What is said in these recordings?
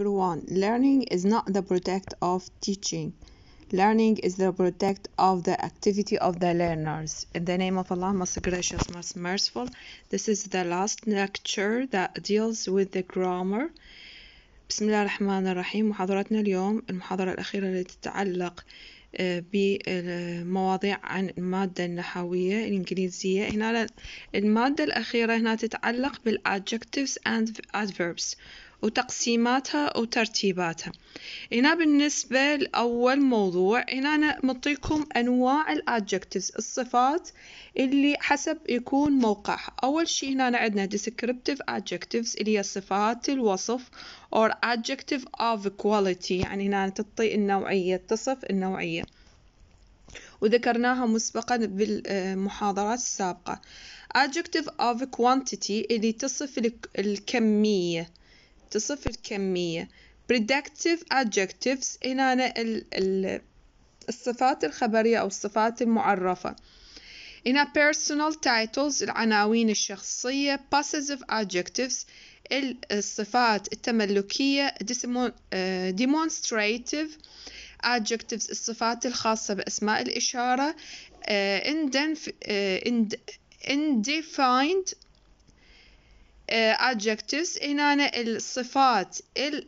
everyone. Learning is not the product of teaching. Learning is the product of the activity of the learners. In the name of Allah, most gracious, most merciful. This is the last lecture that deals with the grammar. بسم الله الرحمن الرحيم محاضرتنا اليوم المحاضرة الأخيرة التي تتعلق بمواضيع عن المادة النحوية الإنجليزية هنا المادة الأخيرة هنا تتعلق بالadjectives and adverbs وتقسيماتها وترتيباتها هنا بالنسبة لأول موضوع هنا أنا مطيكم أنواع الادجectives الصفات اللي حسب يكون موقعها أول شيء هنا عندنا descriptive adjectives اللي هي صفات الوصف or adjective of quality يعني هنا تعطي النوعية تصف النوعية وذكرناها مسبقا بالمحاضرات السابقة adjective of quantity اللي تصف الكمية تصف الكمية predictive adjectives هنا أنا ال ال الصفات الخبرية أو الصفات المعرفة هنا personal titles العناوين الشخصية possessive adjectives الصفات التملكية آه، demonstrative adjectives الصفات الخاصة بأسماء الإشارة آه، آه، indefined آه، adjectives هنا الصفات آه،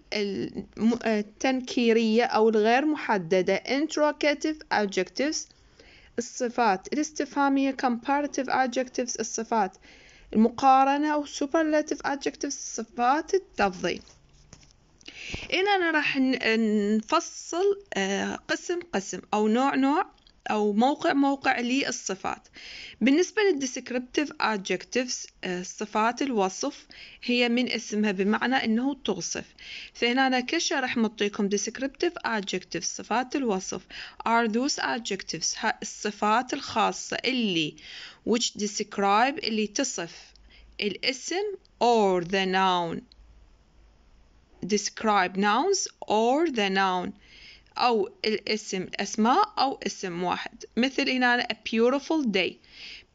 التنكيرية أو الغير محددة interrogative adjectives الصفات الاستفهامية comparative adjectives الصفات المقارنة أو superlative adjectives الصفات التفضيل هنا أنا راح نفصل آه، قسم قسم أو نوع نوع أو موقع موقع للصفات بالنسبة للديسكريبتيف adjectives آه، صفات الوصف هي من اسمها بمعنى أنه توصف فهنا كشا رح مطيكم descriptive adjectives صفات الوصف are those adjectives الصفات الخاصة اللي which describe اللي تصف الاسم or the noun describe nouns or the noun أو الاسم أسماء أو اسم واحد مثل هنا a beautiful day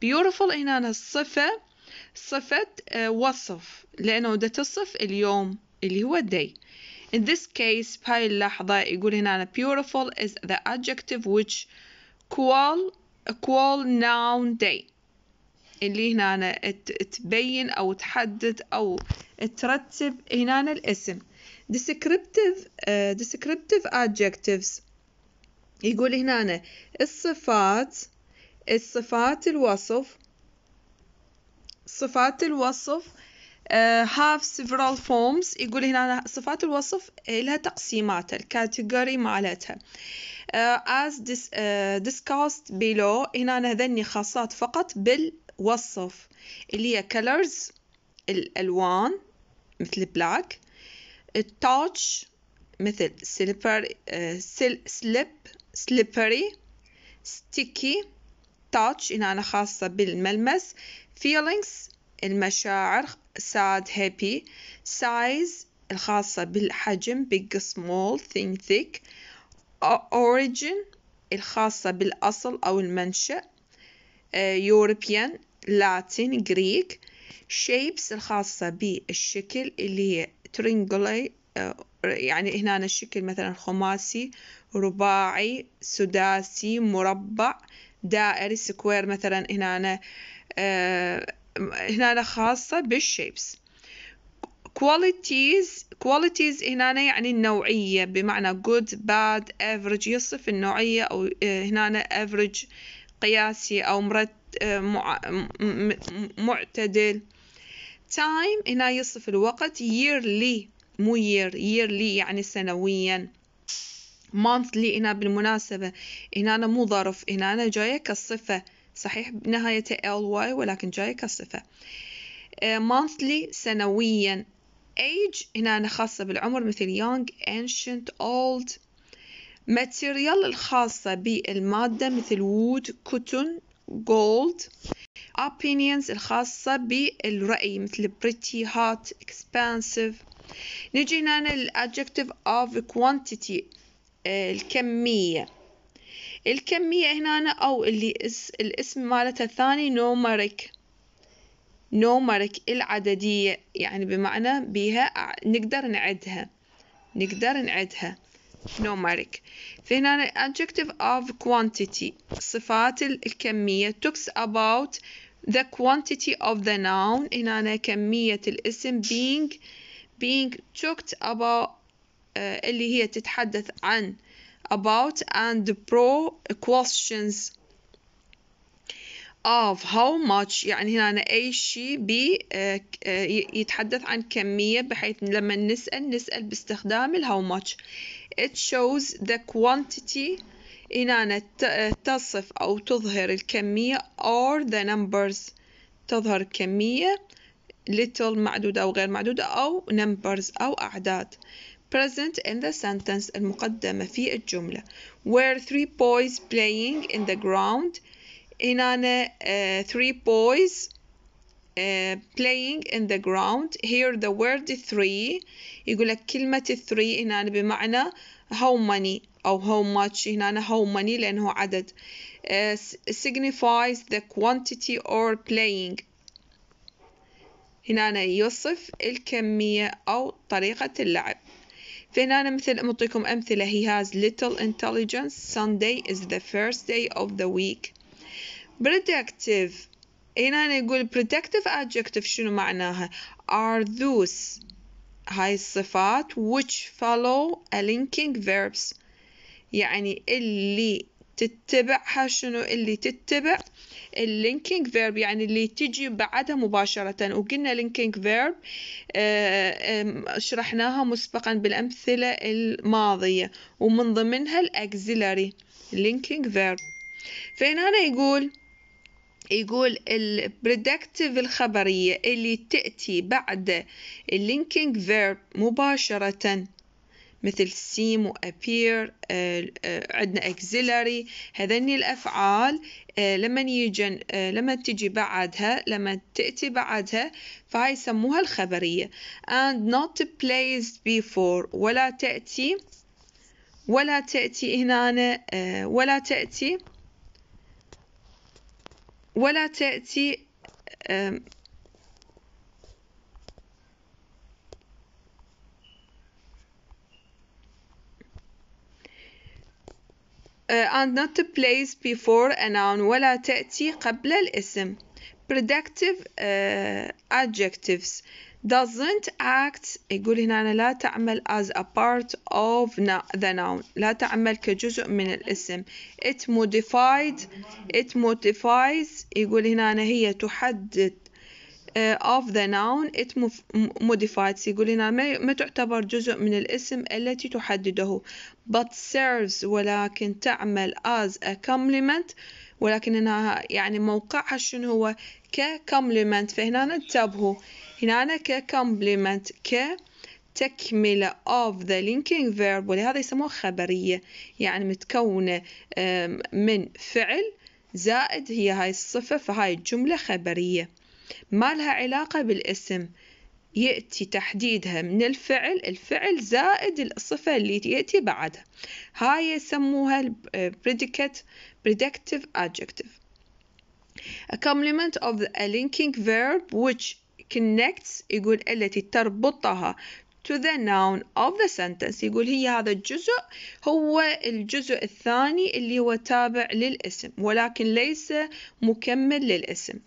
beautiful هنا الصفة صفة آه، وصف لأنه ده تصف اليوم اللي هو day in this case بهاي اللحظة يقول هنا beautiful is the adjective which call call noun day اللي هنا تبين أو تحدد أو ترتب هنا الاسم descriptive uh, descriptive adjectives يقول هنا أنا الصفات الصفات الوصف صفات الوصف uh, have several forms يقول هنا صفات الوصف لها تقسيمات الكاتيجوري مالتها uh, as dis, uh, discussed below هنا هذني خاصات فقط بالوصف اللي هي colors الألوان مثل black التاتش مثل slipper, سليب slippery sticky touch إنها خاصة بالملمس feelings المشاعر sad happy size الخاصة بالحجم big small thin thick origin الخاصة بالأصل أو المنشأ European Latin Greek shapes الخاصة بالشكل اللي هي ترينجلي آه، يعني هنا الشكل مثلا خماسي رباعي سداسي مربع دائري سكوير مثلا هنا آه، هنا خاصة بالشيبس qualities qualities هنا يعني النوعية بمعنى good bad average يصف النوعية أو آه، هنا average قياسي أو مرت معتدل تايم هنا يصف الوقت yearly مو year yearly يعني سنويا monthly هنا بالمناسبة هنا أنا مو ظرف هنا أنا جاية كالصفة صحيح ال ly ولكن جاية كالصفة آه، monthly سنويا age هنا أنا خاصة بالعمر مثل young ancient old material الخاصة بالمادة مثل wood cotton gold opinions الخاصة بالرأي مثل pretty hot expensive نجي هنا adjective of quantity آه، الكمية الكمية هنا أو اللي الاسم مالتها الثاني numeric numeric العددية يعني بمعنى بها نقدر نعدها نقدر نعدها numeric فهنا adjective of quantity صفات الكمية talks about the quantity of the noun هنا كمية الاسم being being talked about اللي هي تتحدث عن about and pro questions of how much يعني هنا أنا أي شيء بي يتحدث عن كمية بحيث لما نسأل نسأل باستخدام ال how much it shows the quantity إنانا تصف أو تظهر الكمية or the numbers تظهر كمية little معدودة أو غير معدودة أو numbers أو أعداد present in the sentence المقدمة في الجملة were three boys playing in the ground إنانا uh, three boys Uh, playing in the ground here the word three يقول لك كلمة three هنا بمعنى how many أو how much هنا how many لأنه عدد signifies the quantity or playing هنا يوصف الكمية أو طريقة اللعب فهنا مثل أعطيكم أمثلة he has little intelligence Sunday is the first day of the week productive هنا يقول productive adjective شنو معناها are those هاي الصفات which follow a linking verbs يعني اللي تتبعها شنو اللي تتبع اللينكينج فيرب يعني اللي تجي بعدها مباشرة وقلنا لينكينج فيرب آه، شرحناها مسبقا بالأمثلة الماضية ومن ضمنها الأكزيلاري لينكينج فيرب فهنا أنا يقول يقول البريدكتيف الخبرية اللي تأتي بعد اللينكينج فيرب مباشرة مثل سيم وأبير آه، آه، عندنا auxiliary هذني الأفعال آه، لما يجن لما تجي بعدها لما تأتي بعدها فهاي يسموها الخبرية and not placed before ولا تأتي ولا تأتي هنا ولا تأتي ولا تأتي and not placed before a noun ولا تأتي قبل الاسم predictive uh, adjectives doesn't act يقول هنا أنا لا تعمل as a part of the noun لا تعمل كجزء من الاسم it modified it modifies يقول هنا أنا هي تحدد آه، of the noun it modifies يقول لنا ما تعتبر جزء من الاسم التي تحدده but serves ولكن تعمل as a complement ولكن انها يعني موقعها شنو هو ك complement فهنا انتبهوا هنا complement ك تكملة of the linking verb ولهذا يسموها خبرية يعني متكونة من فعل زائد هي هاي الصفة فهاي الجملة خبرية ما لها علاقة بالاسم يأتي تحديدها من الفعل الفعل زائد الصفة اللي يأتي بعدها هاي يسموها predicate predictive adjective a complement of a linking verb which connects يقول التي تربطها to the noun of the sentence يقول هي هذا الجزء هو الجزء الثاني اللي هو تابع للاسم ولكن ليس مكمل للاسم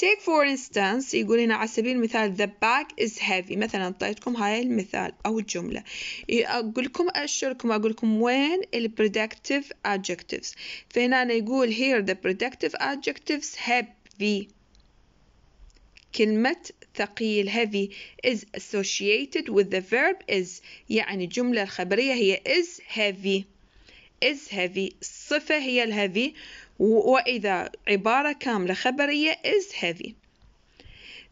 take for instance يقول هنا على سبيل المثال the bag is heavy مثلا أعطيتكم هاي المثال أو الجملة أقول لكم أشركم أقول لكم وين ال productive adjectives فهنا أنا يقول here the productive adjectives heavy كلمة ثقيل heavy is associated with the verb is يعني الجملة الخبرية هي is heavy is heavy الصفة هي heavy وإذا عبارة كاملة خبرية is heavy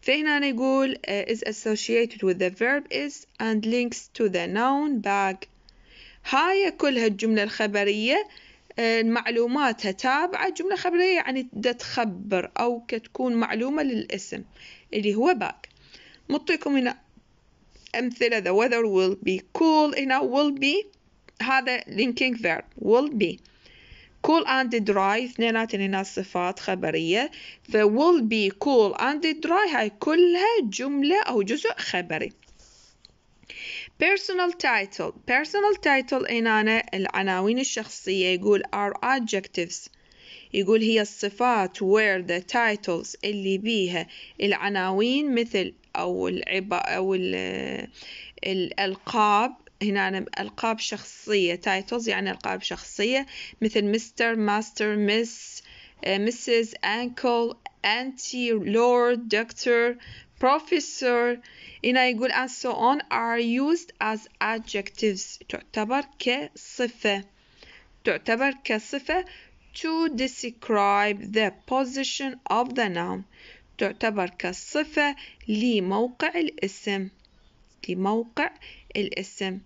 فهنا نقول uh, is associated with the verb is and links to the noun bag هاي كل هالجملة الخبرية uh, معلوماتها تابعة جملة خبرية يعني تخبر أو كتكون معلومة للاسم اللي هو باك مطيكم هنا أمثلة the weather will be cool هنا will be هذا linking verb will be cool and dry اثنيناتهم هنا صفات خبرية the will be cool and dry هاي كلها جملة أو جزء خبري personal title personal title هنا العناوين الشخصية يقول are adjectives يقول هي الصفات where the titles اللي بيها العناوين مثل أو العبا أو الألقاب هنا أنا ألقاب شخصية تايتلز يعني ألقاب شخصية مثل مستر ماستر مس مسز أنكل أنتي لورد دكتور professor هنا يقول and so on are used as adjectives تعتبر كصفة تعتبر كصفة to describe the position of the noun تعتبر كصفة لموقع الاسم لموقع الاسم.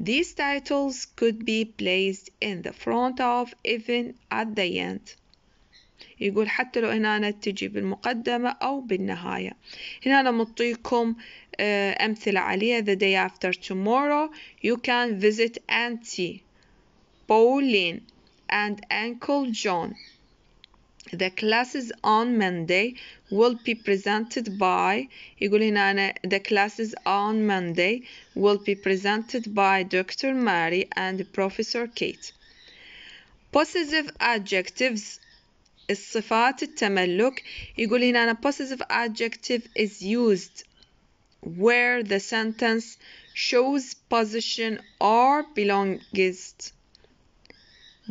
These titles could be placed in the front of even at the end. يقول حتى لو هنا تجي بالمقدمة أو بالنهاية هنا أنا مطيكم أمثلة عليها the day after tomorrow you can visit auntie Pauline and uncle John The classes on Monday will be presented by يقول هنا أنا the classes on Monday will be presented by Dr. Mary and Professor Kate. Possessive adjectives الصفات التملك يقول هنا أنا possessive adjective is used where the sentence shows position or belongs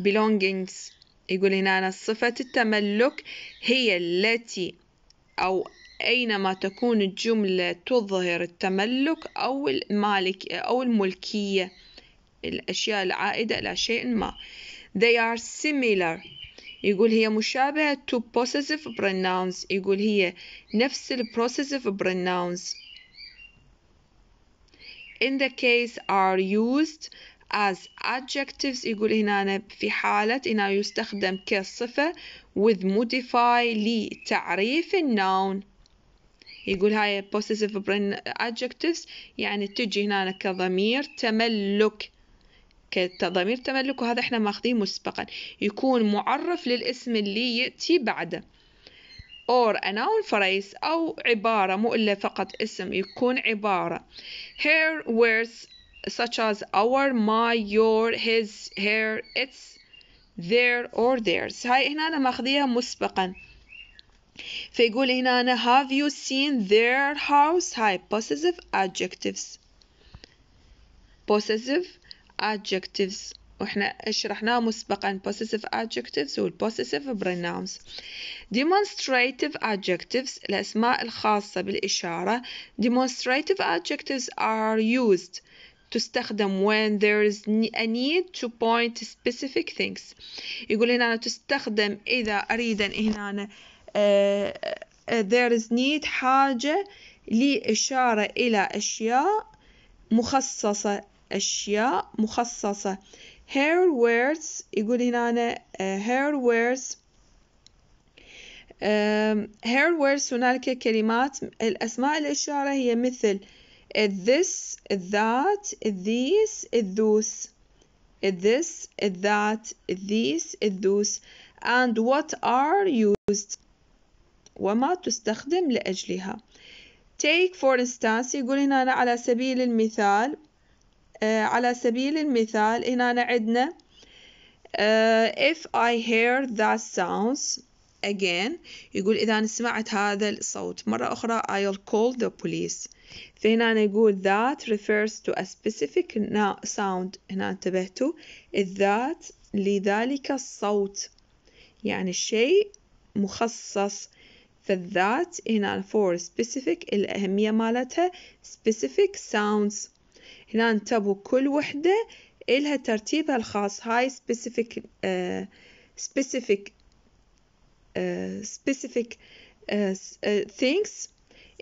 belongings يقول هنا أنا صفة التملك هي التي أو أينما تكون الجملة تظهر التملك أو المالك أو الملكية الأشياء العائدة إلى شيء ما they are similar يقول هي مشابهة to possessive pronouns يقول هي نفس ال possessive pronouns in the case are used as adjectives يقول هنا في حالة هنا يستخدم كصفة with modify لتعريف النون يقول هاي possessive adjectives يعني تجي هنا كضمير تملك كضمير تملك وهذا احنا ماخذين مسبقا يكون معرف للاسم اللي يأتي بعده or a noun phrase أو عبارة مو إلا فقط اسم يكون عبارة here words such as our, my, your, his, her, its, their or theirs هاي هنا أنا ماخذيها مسبقا فيقول هنا أنا have you seen their house هاي possessive adjectives possessive adjectives واحنا شرحناه مسبقا possessive adjectives وال possessive pronouns demonstrative adjectives الأسماء الخاصة بالإشارة demonstrative adjectives are used تستخدم when there is a need to point specific things يقول هنا تستخدم إذا أريد هنا uh, there is need حاجة لإشارة إلى أشياء مخصصة أشياء مخصصة hair words يقول هنا أنا آه، hair words hair words هنالك كلمات الأسماء الإشارة هي مثل this that these those this that these those and what are used وما تستخدم لأجلها take for instance يقول هنا أنا على سبيل المثال Uh, على سبيل المثال هنا أنا عندنا if I hear that sounds again يقول إذا سمعت هذا الصوت مرة أخرى I'll call the police فهنا نقول that refers to a specific sound هنا انتبهتوا that لذلك الصوت يعني شيء مخصص فالذات هنا for specific الأهمية مالتها specific sounds هنا انتبهوا كل وحدة إلها ترتيبها الخاص هاي specific uh, specific Uh, specific uh, uh, things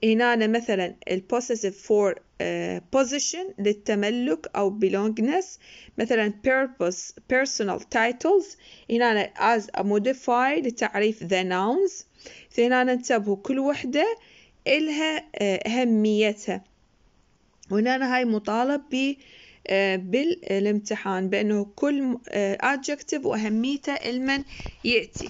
هنا مثلا ال possessive for position للتملك أو belongingness مثلا purpose personal titles هنا as a modify لتعريف the nouns هنا انتبهوا كل وحدة إلها أهميتها هنا هاي مطالب ب بالامتحان بأنه كل adjective وأهميته لمن يأتي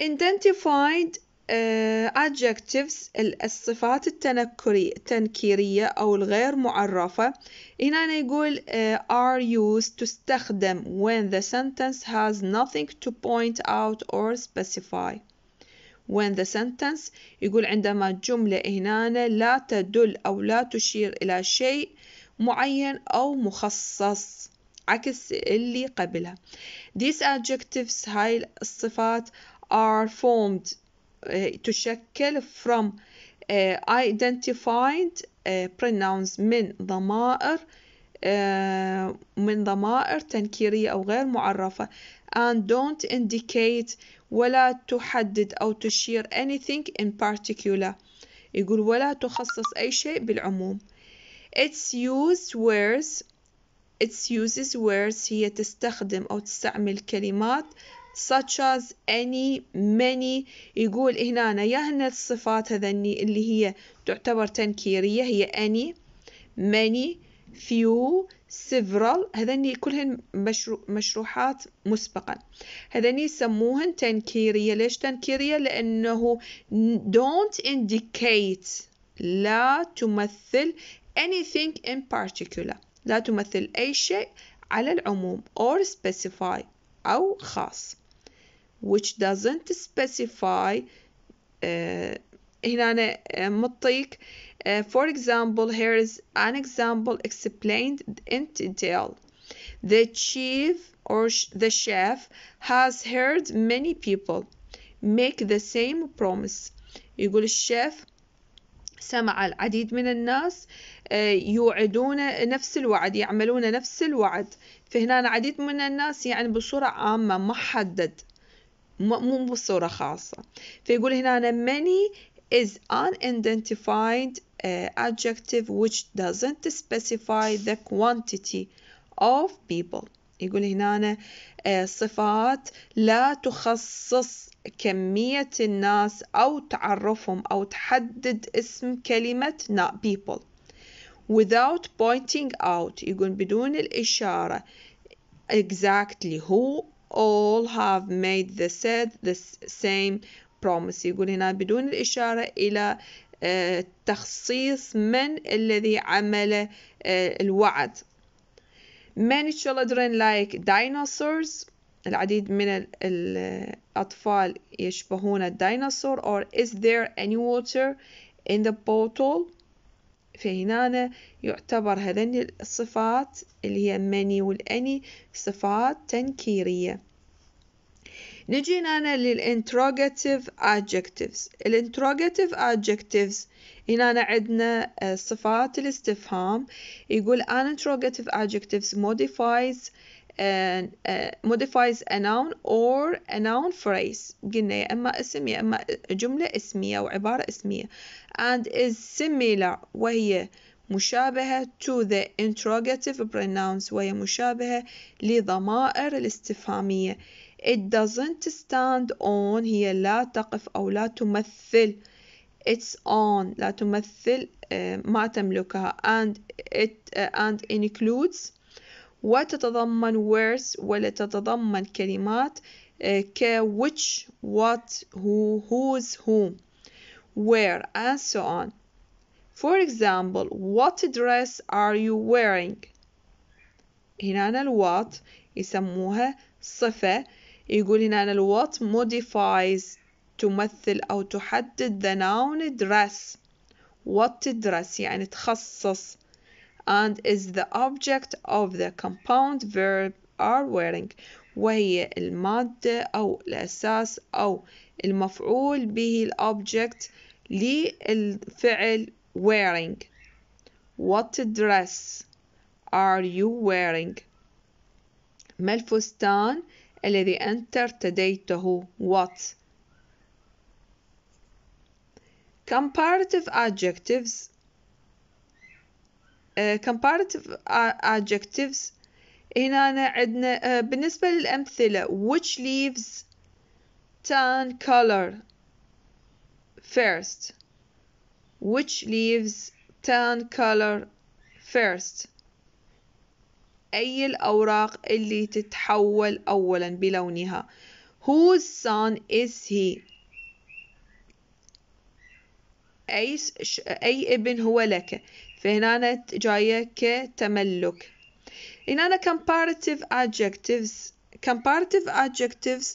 identified uh, adjectives الصفات التنكرية التنكيرية أو الغير معرفة هنا uh, are used تستخدم when the sentence has nothing to point out or specify when the sentence يقول عندما الجملة هنا لا تدل أو لا تشير إلى شيء معين أو مخصص عكس اللي قبلها these adjectives هاي الصفات are formed تشكل eh, from eh, identified eh, pronouns من ضمائر من ضمائر تنكيرية أو غير معرفة and don't indicate ولا تحدد أو تشير anything in particular يقول ولا تخصص أي شيء بالعموم its used words its uses words هي تستخدم أو تستعمل كلمات such as any many يقول هنا يا هن الصفات هذني اللي هي تعتبر تنكيرية هي any many few several هذني كلهن مشرو مشروحات مسبقا هذني يسموهن تنكيرية ليش تنكيرية لأنه don't indicate لا تمثل anything in particular لا تمثل أي شيء على العموم or specify أو خاص which doesn't specify uh, هنا مطيك uh, uh, for example here is an example explained in detail the chief or the chef has heard many people make the same promise يقول الشيف سمع العديد من الناس يوعدون نفس الوعد يعملون نفس الوعد فهنا العديد من الناس يعني بصورة عامة ما مو بصورة خاصة فيقول هنا أنا many is unidentified uh, adjective which doesn't specify the quantity of people يقول هنا أنا uh, صفات لا تخصص كمية الناس أو تعرفهم أو تحدد اسم كلمة people without pointing out يقول بدون الإشارة exactly who all have made the said the same promise يقول هنا بدون الإشارة إلى تخصيص من الذي عمل الوعد many children like dinosaurs العديد من الأطفال يشبهون الديناصور or is there any water in the bottle فهنا يعتبر هذين الصفات اللي هي مني والأني صفات تنكيرية نجي هنا للانتروجاتيف adjectives الانتروجاتيف adjectives هنا عندنا آه، صفات الاستفهام يقول an interrogative adjectives modifies and uh, modifies a noun or a noun phrase قلنا يا إما اسم يا إما جملة اسمية أو عبارة اسمية and is similar وهي مشابهة to the interrogative pronouns وهي مشابهة لضمائر الاستفهامية it doesn't stand on هي لا تقف أو لا تمثل its on لا تمثل uh, ما تملكها and it uh, and includes وتتضمن words ولا تتضمن كلمات ك which what who whose whom where and so on for example what dress are you wearing هنا what يسموها صفة يقول هنا what modifies تمثل أو تحدد the noun dress what dress يعني تخصص and is the object of the compound verb are wearing وهي المادة أو الأساس أو المفعول به الobject للفعل wearing What dress are you wearing? ما الفستان الذي أنت ارتديته What Comparative adjectives comparative adjectives هنا عندنا بالنسبة للأمثلة which leaves tan color first which leaves tan color first أي الأوراق اللي تتحول أولا بلونها whose son is he أي, ش... أي ابن هو لك فهنا جاية كتملك هنا أنا comparative adjectives comparative adjectives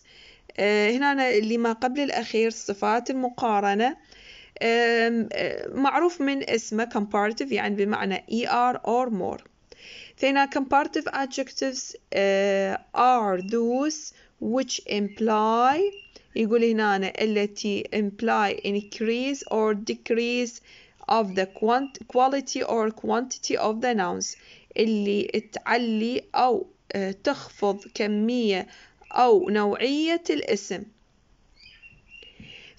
هنا أنا اللي ما قبل الأخير صفات المقارنة معروف من اسمه comparative يعني بمعنى er or more فهنا comparative adjectives are those which imply يقول هنا التي imply increase or decrease of the quality or quantity of the nouns اللي تعلي أو آه، تخفض كمية أو نوعية الاسم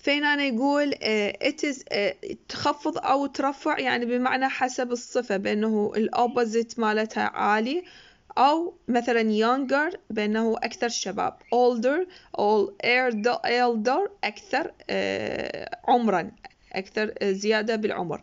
أنا يقول آه، it is آه، تخفض أو ترفع يعني بمعنى حسب الصفة بأنه الأوبوزيت مالتها عالي أو مثلا younger بأنه أكثر شباب older or elder أكثر عمرا أكثر آه، زيادة بالعمر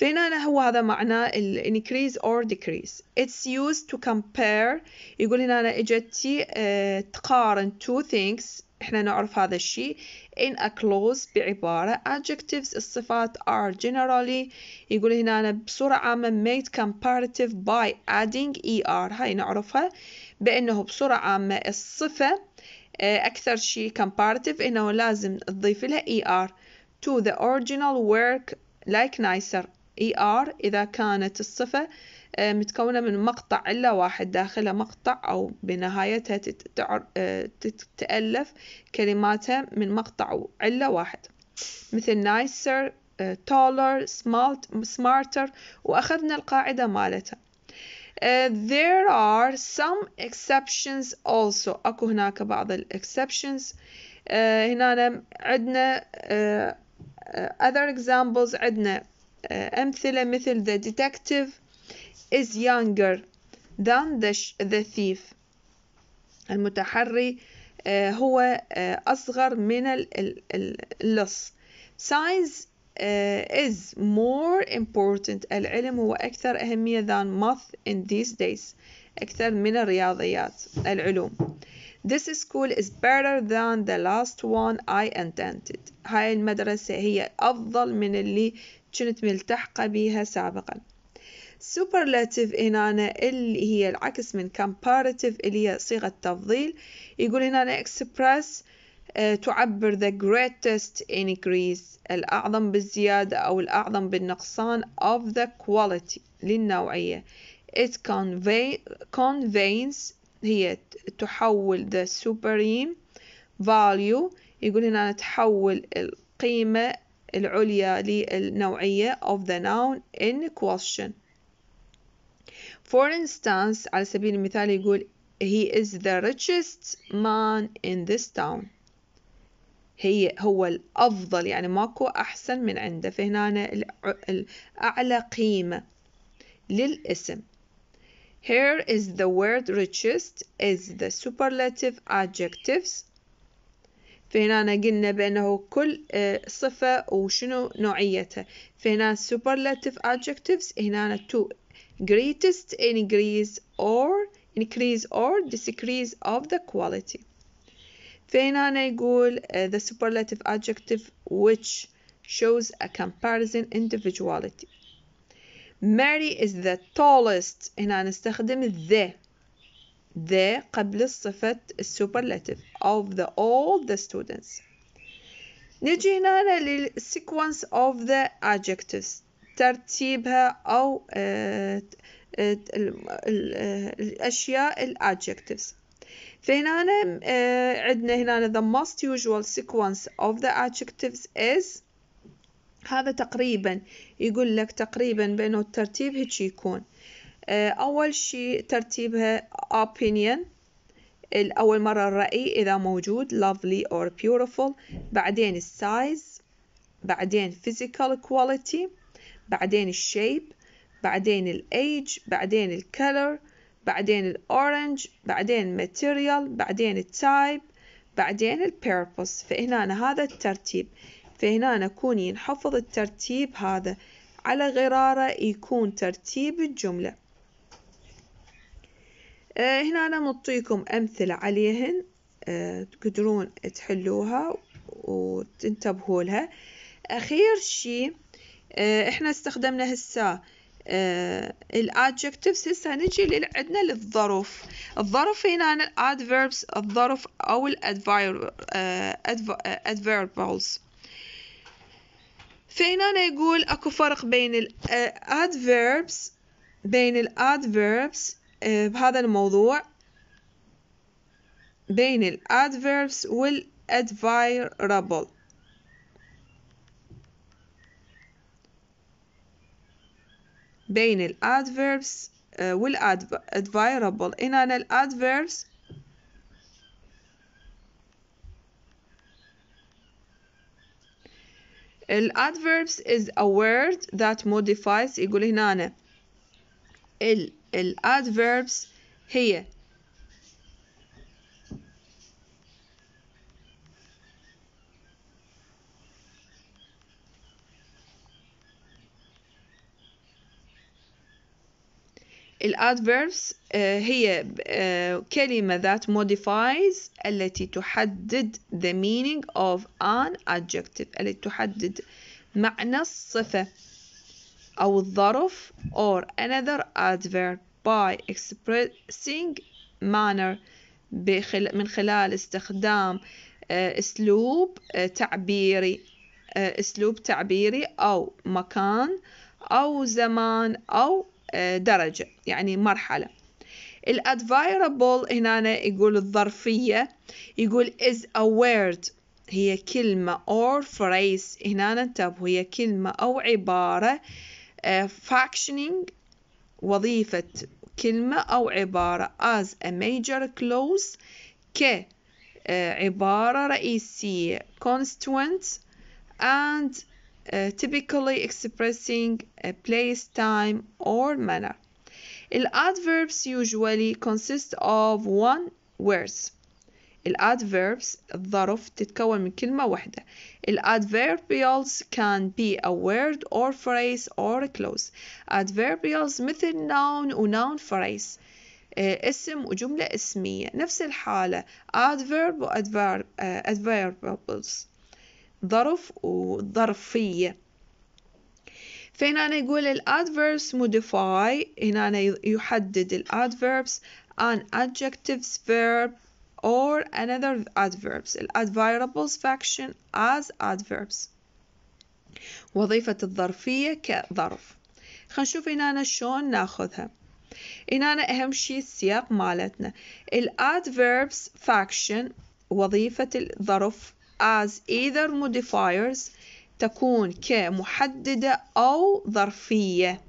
فهنا هو هذا معنى ال increase or decrease it's used to compare يقول هنا أنا إجتي آه، تقارن two things إحنا نعرف هذا الشيء in a clause بعبارة adjectives الصفات are generally يقول هنا أنا بصورة عامة made comparative by adding er هاي نعرفها بأنه بصورة عامة الصفة آه، أكثر شيء comparative إنه لازم تضيف لها er to the original work like nicer er إذا كانت الصفة آه، متكونة من مقطع إلا واحد داخلها مقطع أو بنهايتها آه، تتألف كلماتها من مقطع إلا واحد مثل nicer آه، taller smarter وأخذنا القاعدة مالتها Uh, there are some exceptions also اكو هناك بعض ال exceptions uh, هنا عندنا uh, other examples عندنا أمثلة مثل the detective is younger than the, the thief المتحري هو أصغر من اللص science is more important العلم هو أكثر أهمية than math in these days أكثر من الرياضيات العلوم This school is better than the last one I attended. هاي المدرسة هي أفضل من اللي كنت ملتحقة بيها سابقا. superlative هنا أنا اللي هي العكس من comparative اللي هي صيغة تفضيل يقول هنا أنا express آه، تعبر the greatest increase الأعظم بالزيادة أو الأعظم بالنقصان of the quality للنوعية it convey, conveys هي تحول the supreme value يقول هنا تحول القيمة العليا للنوعية of the noun in question for instance على سبيل المثال يقول he is the richest man in this town هي هو الأفضل يعني ماكو أحسن من عنده فهنا الأعلى قيمة للاسم Here is the word richest is the superlative adjectives فهنا أنا قلنا بأنه كل صفة وشنو نوعيتها فهنا superlative adjectives هنا to greatest increase or increase or decrease of the quality فهنا أنا the superlative adjective which shows a comparison individuality Mary is the tallest هنا نستخدم the the قبل الصفة السوبرلاتيف of the all the students نجي هنا للسيكونس of the adjectives ترتيبها أو الأشياء adjectives فهنا عندنا هنا the most usual sequence of the adjectives is هذا تقريبا يقول لك تقريبا بأنه الترتيب هيك يكون آه، أول شيء ترتيبها opinion الأول مرة الرأي إذا موجود lovely or beautiful بعدين size بعدين physical quality بعدين الشيب بعدين age بعدين الكلر بعدين الأورنج بعدين material بعدين التايب بعدين البيربوس فهنا هذا الترتيب فهنا نكون نحفظ الترتيب هذا على غرارة يكون ترتيب الجملة آه، هنا أنا مطيكم أمثلة عليهن آه، تقدرون تحلوها وتنتبهوا لها أخير شي آه، إحنا استخدمنا هسه الادجكتيفز هسه نجي عندنا للظروف الظرف هنا الادفيربس الظرف او الادفيربالز فهنا يقول اكو فرق بين الـ adverbs بين الـ adverbs آه، بهذا الموضوع بين الـ adverbs والـ advisable بين الـ adverbs آه، والـ advirable هنا الـ adverbs الادverbs is a word that modifies يقول هنا أنا ال الادverbs هي الادفيربس آه، هي آه، كلمة that modifies التي تحدد the meaning of an adjective التي تحدد معنى الصفة أو الظرف or another adverb by expressing manner من خلال استخدام آه، أسلوب تعبيري أسلوب تعبيري أو مكان أو زمان أو آه، درجة يعني مرحلة advisable هنا يقول الظرفية يقول is a word هي كلمة or phrase هنا انتبه هي كلمة أو عبارة آه، functioning وظيفة كلمة أو عبارة as a major clause ك آه، عبارة رئيسية constituent and Uh, typically expressing a place, time, or manner. adverbs usually consist of one words adverbs الظرف تتكون من كلمة واحدة adverbials can be a word or phrase or a clause adverbials مثل noun و noun phrase uh, اسم وجملة اسمية نفس الحالة adverb و adverb, uh, adverbials ظرف وظرفية فهنا نقول ال adverbs modify هنا يحدد ال adverbs an adjectives verb or another adverbs ال adverbs faction as adverbs وظيفة الظرفية كظرف خنشوف هنا شلون ناخذها هنا أهم شيء السياق مالتنا ال adverbs faction وظيفة الظرف as either modifiers تكون كمحددة أو ظرفية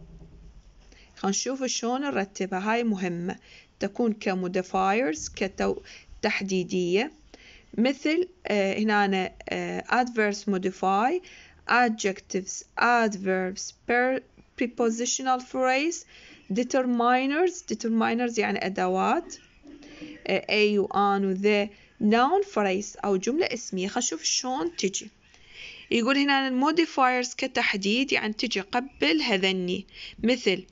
هنشوف شلون نرتبها هاي مهمة تكون كتو كتحديدية مثل آه هنا آه adverbs modify adjectives adverbs per prepositional phrase determiners determiners يعني أدوات آه a و an و the noun phrase أو جملة اسمية خشوف شلون تجي يقول هنا modifiers كتحديد يعني تجي قبل هذني مثل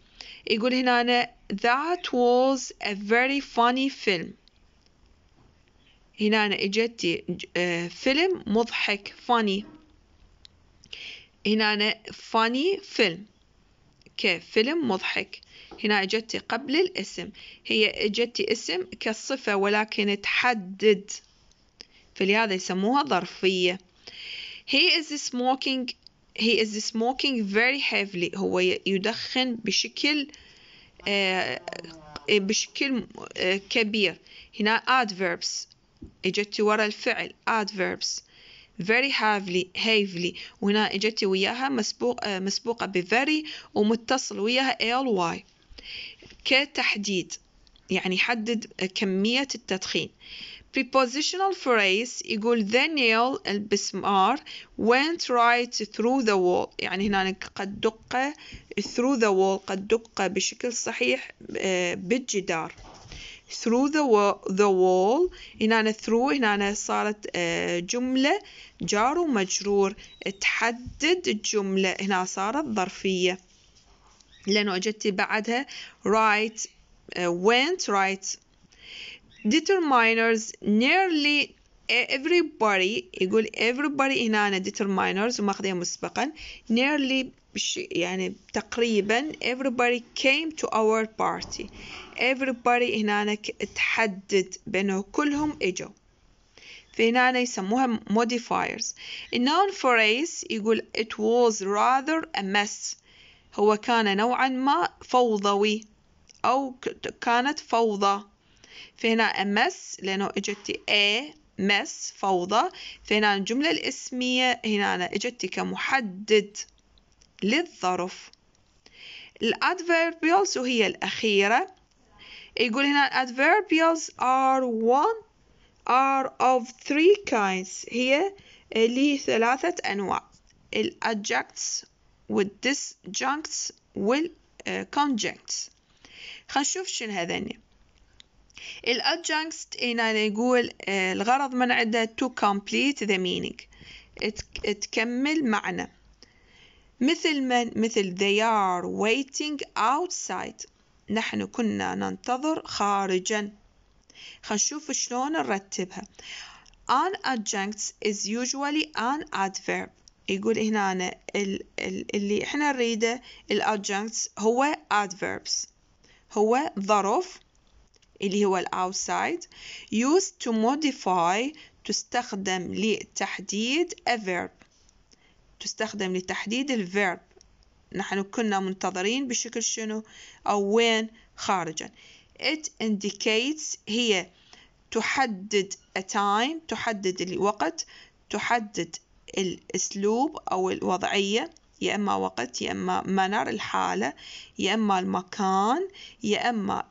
يقول هنا أنا that was a very funny film هنا أنا إجتي فيلم مضحك funny هنا أنا funny film كفيلم مضحك هنا اجتي قبل الاسم هي اجتي اسم كصفة ولكن تحدد فلهذا يسموها ظرفية he is smoking he is smoking very heavily هو يدخن بشكل آه، بشكل آه، كبير هنا adverbs اجت ورا الفعل adverbs very heavily heavily وهنا اجت وياها مسبوق آه، مسبوقة ب very ومتصل وياها ly كتحديد يعني حدد كمية التدخين prepositional phrase يقول the nail البسمار went right through the wall يعني هنا قد دق through the wall قد دق بشكل صحيح آه، بالجدار through the wall, the wall هنا أنا through هنا أنا صارت جملة جار ومجرور تحدد الجملة هنا صارت ظرفية لأنه أجدت بعدها right went right determiners nearly everybody يقول everybody هنا أنا determiners وماخذها مسبقا nearly يعني تقريبا everybody came to our party everybody هناك تحدد بأنه كلهم اجوا فهنا يسموها modifiers النون phrase يقول it was rather a mess هو كان نوعا ما فوضوي أو كانت فوضى فهنا a mess لأنه اجت a mess فوضى فهنا الجملة الاسمية هنا اجت كمحدد للظرف الادفيربيلز وهي الأخيرة يقول هنا adverbials are one are of three kinds هي لي ثلاثة أنواع الادجكتس والديسجنكتس والكونجنكتس خنشوف شن شنو هذني الادجنكتس هنا يقول uh, الغرض من عندها to complete the meaning تكمل معنى مثل من مثل they are waiting outside نحن كنا ننتظر خارجا خنشوف شلون نرتبها an adjunct is usually an adverb يقول هنا أنا اللي احنا نريده ال adjuncts هو adverbs هو ظرف اللي هو ال outside used to modify تستخدم لتحديد a verb تستخدم لتحديد الفيرب نحن كنا منتظرين بشكل شنو أو وين خارجا it indicates هي تحدد a time تحدد الوقت تحدد الأسلوب أو الوضعية يا إما وقت يا إما منر الحالة يا إما المكان يا إما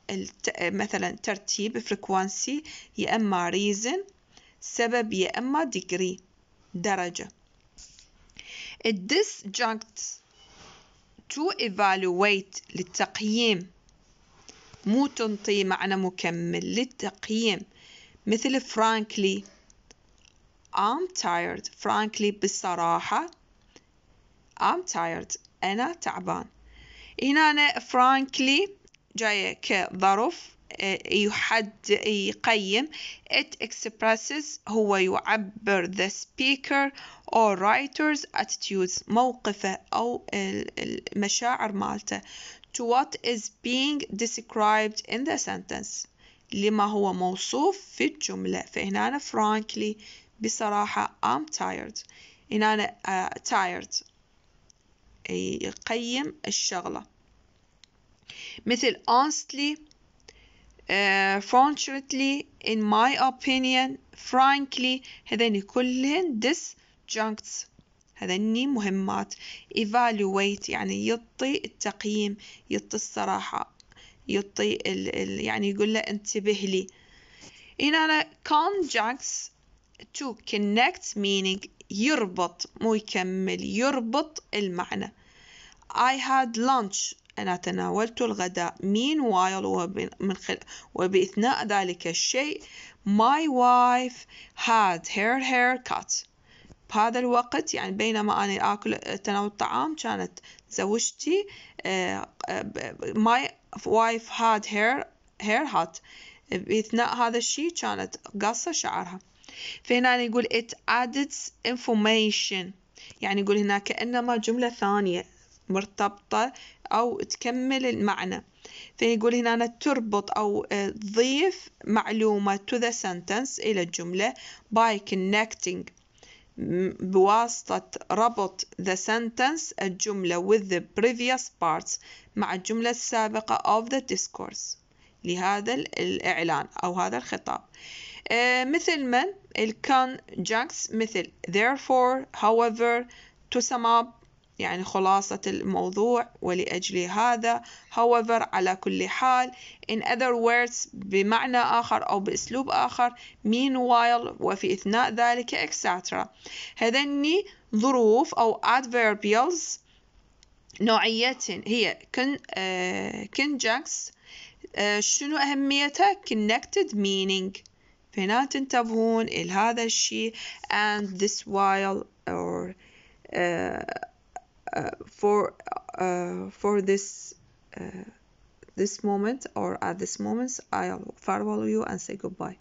مثلا ترتيب frequency يا إما reason سبب يا إما degree درجة disjunct to evaluate للتقييم مو تنطي معنى مكمل للتقييم مثل frankly I'm tired frankly بصراحة I'm tired أنا تعبان هنا أنا frankly جاية كظرف يحد يقيم it expresses هو يعبر the speaker or writer's attitudes موقفه أو المشاعر مالته to what is being described in the sentence لما هو موصوف في الجملة فهنا أنا frankly بصراحة I'm tired هنا أنا uh, tired يقيم الشغلة مثل honestly آه، fortunately in my opinion frankly هذين كلهن disjuncts هذني مهمات evaluate يعني يعطي التقييم يعطي الصراحة يعطي ال ال يعني يقول له انتبه لي هنا conjuncts to connect meaning يربط مو يكمل يربط المعنى I had lunch أنا تناولت الغداء خل... وبإثناء ذلك الشيء my wife had her hair cut بهذا الوقت يعني بينما أنا آكل تناول الطعام كانت زوجتي آه، my wife had her hair hat بإثناء هذا الشيء كانت قاصة شعرها فهنا يقول it added information يعني يقول هنا كأنما جملة ثانية مرتبطة أو تكمل المعنى فيقول هنا أنا تربط أو تضيف آه، معلومة to the sentence إلى الجملة by connecting بواسطة ربط the sentence الجملة with the previous parts مع الجملة السابقة of the discourse لهذا الإعلان أو هذا الخطاب آه، مثل من الكونجنكس مثل therefore however to sum up يعني خلاصة الموضوع ولأجل هذا however على كل حال in other words بمعنى آخر أو بأسلوب آخر meanwhile وفي إثناء ذلك etc هذني ظروف أو adverbials نوعية هي آه, conjuncts آه, شنو أهميتها connected meaning فهنا تنتبهون إلى هذا الشيء and this while or uh, Uh, for uh, for this uh, this moment or at this moment, I'll farewell you and say goodbye.